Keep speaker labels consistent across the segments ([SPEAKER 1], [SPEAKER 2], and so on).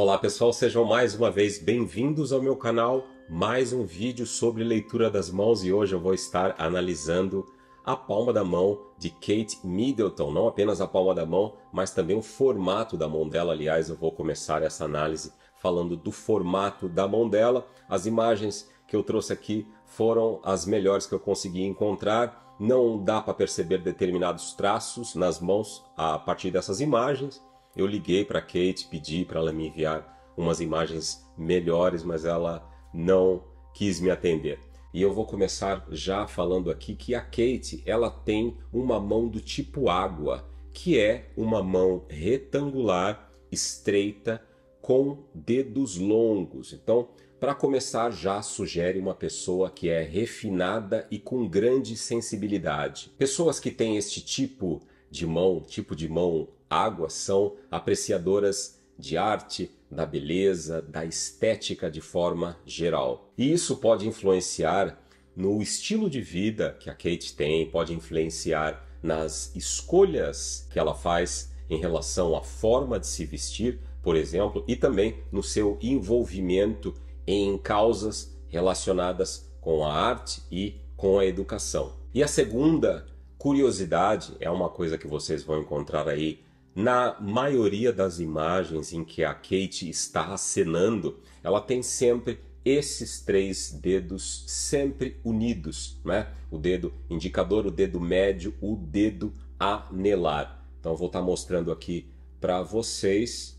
[SPEAKER 1] Olá pessoal, sejam mais uma vez bem-vindos ao meu canal, mais um vídeo sobre leitura das mãos e hoje eu vou estar analisando a palma da mão de Kate Middleton, não apenas a palma da mão, mas também o formato da mão dela. Aliás, eu vou começar essa análise falando do formato da mão dela. As imagens que eu trouxe aqui foram as melhores que eu consegui encontrar. Não dá para perceber determinados traços nas mãos a partir dessas imagens, eu liguei para Kate, pedi para ela me enviar umas imagens melhores, mas ela não quis me atender. E eu vou começar já falando aqui que a Kate, ela tem uma mão do tipo água, que é uma mão retangular, estreita, com dedos longos. Então, para começar, já sugere uma pessoa que é refinada e com grande sensibilidade. Pessoas que têm este tipo de mão, tipo de mão água, são apreciadoras de arte, da beleza, da estética de forma geral. E isso pode influenciar no estilo de vida que a Kate tem, pode influenciar nas escolhas que ela faz em relação à forma de se vestir, por exemplo, e também no seu envolvimento em causas relacionadas com a arte e com a educação. E a segunda Curiosidade é uma coisa que vocês vão encontrar aí na maioria das imagens em que a Kate está acenando, ela tem sempre esses três dedos sempre unidos, né? O dedo indicador, o dedo médio, o dedo anelar. Então vou estar tá mostrando aqui para vocês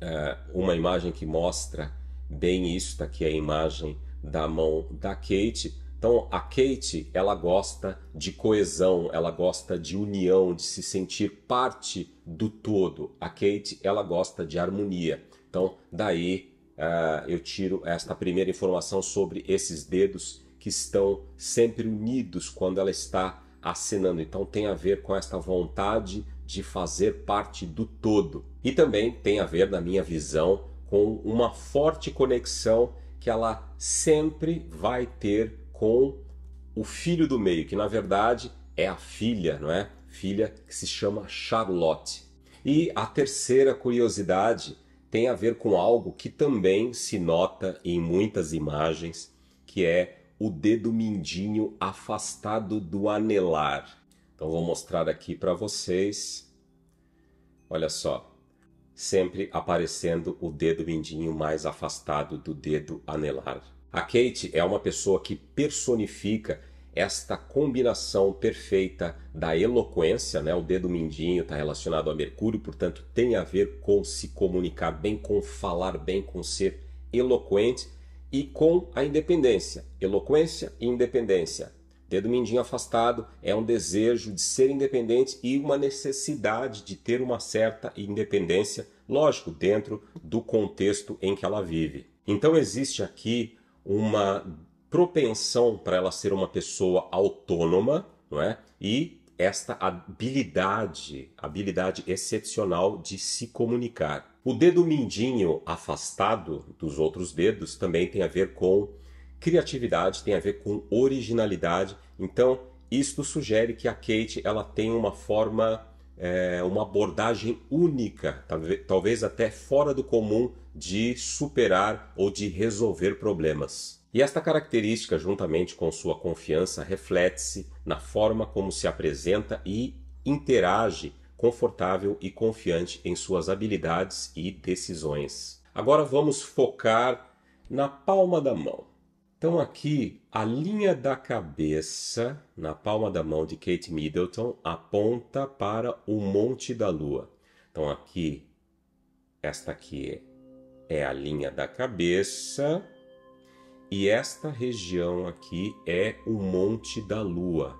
[SPEAKER 1] é, uma imagem que mostra bem isso. Tá aqui é a imagem da mão da Kate. Então a Kate, ela gosta de coesão, ela gosta de união, de se sentir parte do todo. A Kate, ela gosta de harmonia. Então daí uh, eu tiro esta primeira informação sobre esses dedos que estão sempre unidos quando ela está assinando. Então tem a ver com esta vontade de fazer parte do todo. E também tem a ver, na minha visão, com uma forte conexão que ela sempre vai ter com o filho do meio, que na verdade é a filha, não é? Filha que se chama Charlotte. E a terceira curiosidade tem a ver com algo que também se nota em muitas imagens, que é o dedo mindinho afastado do anelar. Então vou mostrar aqui para vocês. Olha só, sempre aparecendo o dedo mindinho mais afastado do dedo anelar. A Kate é uma pessoa que personifica esta combinação perfeita da eloquência, né? O dedo mindinho está relacionado a Mercúrio, portanto tem a ver com se comunicar bem, com falar bem, com ser eloquente e com a independência. Eloquência e independência. Dedo mindinho afastado é um desejo de ser independente e uma necessidade de ter uma certa independência, lógico, dentro do contexto em que ela vive. Então existe aqui uma propensão para ela ser uma pessoa autônoma, não é? E esta habilidade, habilidade excepcional de se comunicar. O dedo mindinho afastado dos outros dedos também tem a ver com criatividade, tem a ver com originalidade. Então, isto sugere que a Kate ela tem uma forma é, uma abordagem única, talvez até fora do comum, de superar ou de resolver problemas. E esta característica, juntamente com sua confiança, reflete-se na forma como se apresenta e interage confortável e confiante em suas habilidades e decisões. Agora vamos focar na palma da mão. Então aqui a linha da cabeça na palma da mão de Kate Middleton aponta para o Monte da Lua. Então aqui esta aqui é a linha da cabeça e esta região aqui é o Monte da Lua.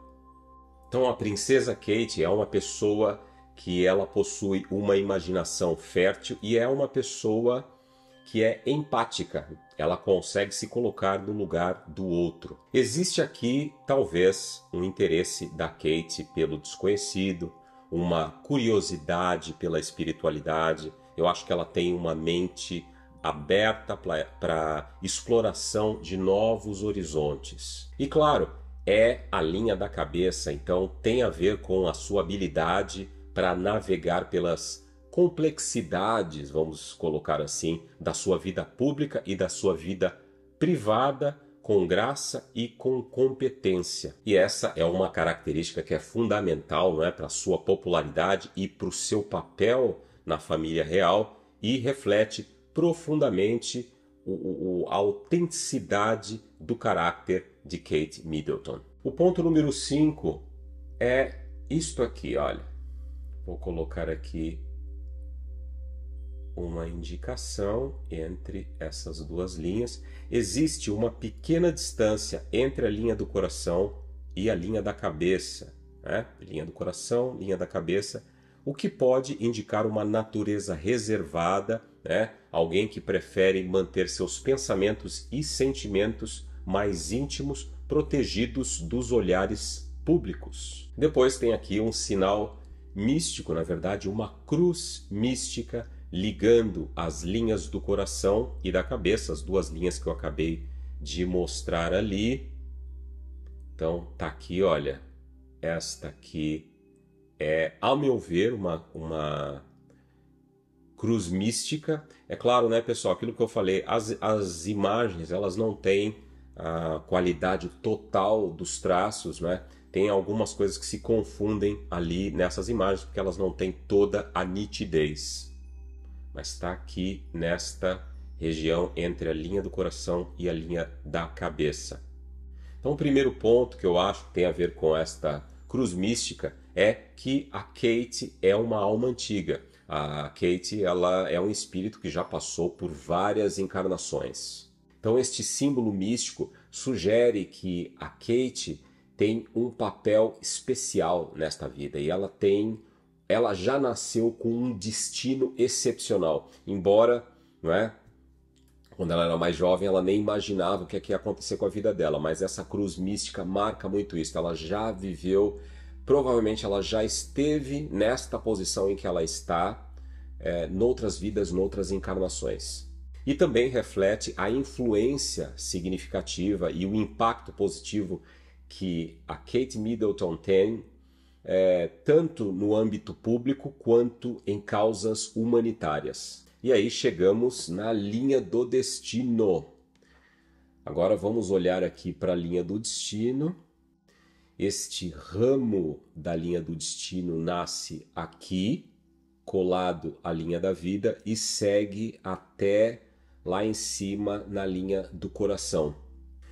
[SPEAKER 1] Então a princesa Kate é uma pessoa que ela possui uma imaginação fértil e é uma pessoa que é empática. Ela consegue se colocar no lugar do outro. Existe aqui, talvez, um interesse da Kate pelo desconhecido, uma curiosidade pela espiritualidade. Eu acho que ela tem uma mente aberta para exploração de novos horizontes. E claro, é a linha da cabeça, então tem a ver com a sua habilidade para navegar pelas complexidades, vamos colocar assim, da sua vida pública e da sua vida privada com graça e com competência. E essa é uma característica que é fundamental né, para a sua popularidade e para o seu papel na família real e reflete profundamente o, o, a autenticidade do caráter de Kate Middleton. O ponto número 5 é isto aqui, olha. Vou colocar aqui uma indicação entre essas duas linhas. Existe uma pequena distância entre a linha do coração e a linha da cabeça. Né? Linha do coração, linha da cabeça, o que pode indicar uma natureza reservada, né? alguém que prefere manter seus pensamentos e sentimentos mais íntimos protegidos dos olhares públicos. Depois tem aqui um sinal místico, na verdade, uma cruz mística ligando as linhas do coração e da cabeça, as duas linhas que eu acabei de mostrar ali. Então, tá aqui, olha, esta aqui é, ao meu ver, uma, uma cruz mística. É claro, né, pessoal, aquilo que eu falei, as, as imagens, elas não têm a qualidade total dos traços, né? Tem algumas coisas que se confundem ali nessas imagens, porque elas não têm toda a nitidez mas está aqui nesta região entre a linha do coração e a linha da cabeça. Então, o primeiro ponto que eu acho que tem a ver com esta cruz mística é que a Kate é uma alma antiga. A Kate ela é um espírito que já passou por várias encarnações. Então, este símbolo místico sugere que a Kate tem um papel especial nesta vida e ela tem ela já nasceu com um destino excepcional. Embora, não é? Quando ela era mais jovem, ela nem imaginava o que, é que ia acontecer com a vida dela, mas essa cruz mística marca muito isso. Ela já viveu, provavelmente ela já esteve nesta posição em que ela está, é, noutras vidas, noutras encarnações. E também reflete a influência significativa e o impacto positivo que a Kate Middleton tem é, tanto no âmbito público quanto em causas humanitárias. E aí chegamos na linha do destino. Agora vamos olhar aqui para a linha do destino. Este ramo da linha do destino nasce aqui, colado à linha da vida, e segue até lá em cima na linha do coração.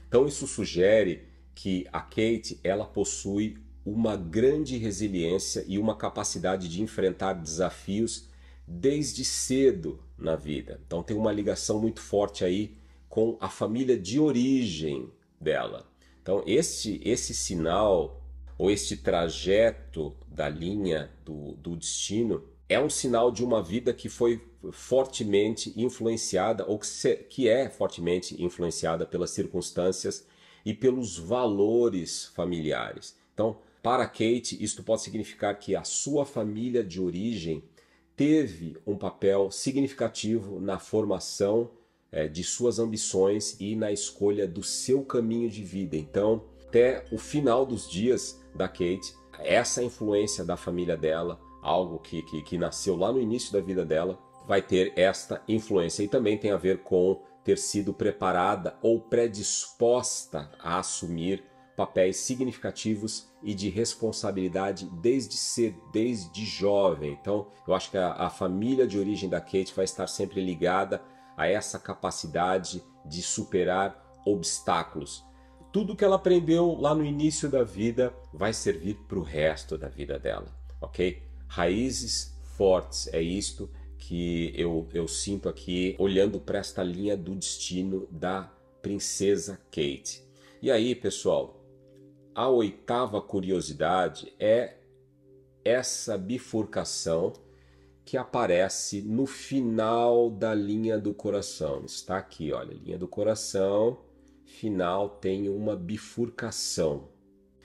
[SPEAKER 1] Então isso sugere que a Kate ela possui uma grande resiliência e uma capacidade de enfrentar desafios desde cedo na vida. Então tem uma ligação muito forte aí com a família de origem dela. Então esse esse sinal ou este trajeto da linha do, do destino é um sinal de uma vida que foi fortemente influenciada ou que, se, que é fortemente influenciada pelas circunstâncias e pelos valores familiares. Então, para Kate, isto pode significar que a sua família de origem teve um papel significativo na formação é, de suas ambições e na escolha do seu caminho de vida. Então, até o final dos dias da Kate, essa influência da família dela, algo que, que, que nasceu lá no início da vida dela, vai ter esta influência e também tem a ver com ter sido preparada ou predisposta a assumir papéis significativos e de responsabilidade desde cedo, desde jovem. Então, eu acho que a, a família de origem da Kate vai estar sempre ligada a essa capacidade de superar obstáculos. Tudo que ela aprendeu lá no início da vida vai servir para o resto da vida dela, ok? Raízes fortes, é isto que eu, eu sinto aqui olhando para esta linha do destino da princesa Kate. E aí, pessoal, a oitava curiosidade é essa bifurcação que aparece no final da linha do coração. Está aqui, olha, linha do coração, final tem uma bifurcação.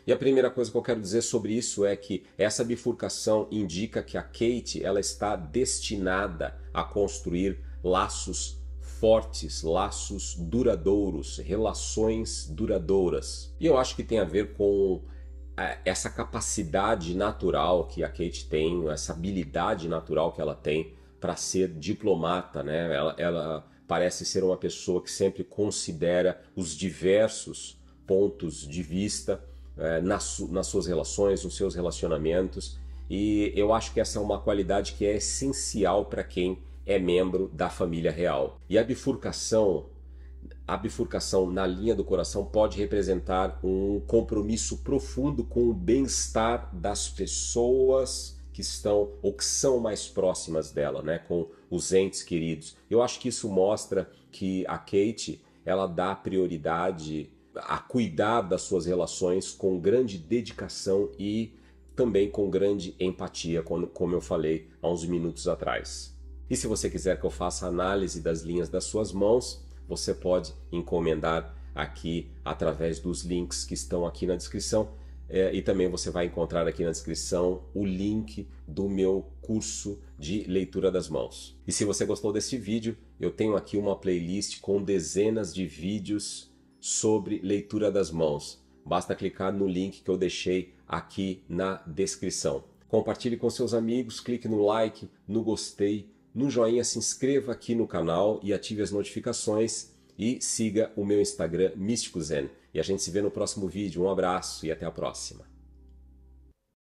[SPEAKER 1] E a primeira coisa que eu quero dizer sobre isso é que essa bifurcação indica que a Kate ela está destinada a construir laços fortes, laços duradouros, relações duradouras. E eu acho que tem a ver com é, essa capacidade natural que a Kate tem, essa habilidade natural que ela tem para ser diplomata, né? Ela, ela, parece ser uma pessoa que sempre considera os diversos pontos de vista é, nas, nas suas relações, nos seus relacionamentos, e eu acho que essa é uma qualidade que é essencial para quem é membro da família real. E a bifurcação, a bifurcação na linha do coração pode representar um compromisso profundo com o bem-estar das pessoas que estão ou que são mais próximas dela, né, com os entes queridos. Eu acho que isso mostra que a Kate, ela dá prioridade a cuidar das suas relações com grande dedicação e também com grande empatia, como eu falei há uns minutos atrás. E se você quiser que eu faça análise das linhas das suas mãos, você pode encomendar aqui através dos links que estão aqui na descrição. É, e também você vai encontrar aqui na descrição o link do meu curso de leitura das mãos. E se você gostou desse vídeo, eu tenho aqui uma playlist com dezenas de vídeos sobre leitura das mãos. Basta clicar no link que eu deixei aqui na descrição. Compartilhe com seus amigos, clique no like, no gostei no joinha, se inscreva aqui no canal e ative as notificações e siga o meu Instagram Místico Zen. E a gente se vê no próximo vídeo. Um abraço e até a próxima.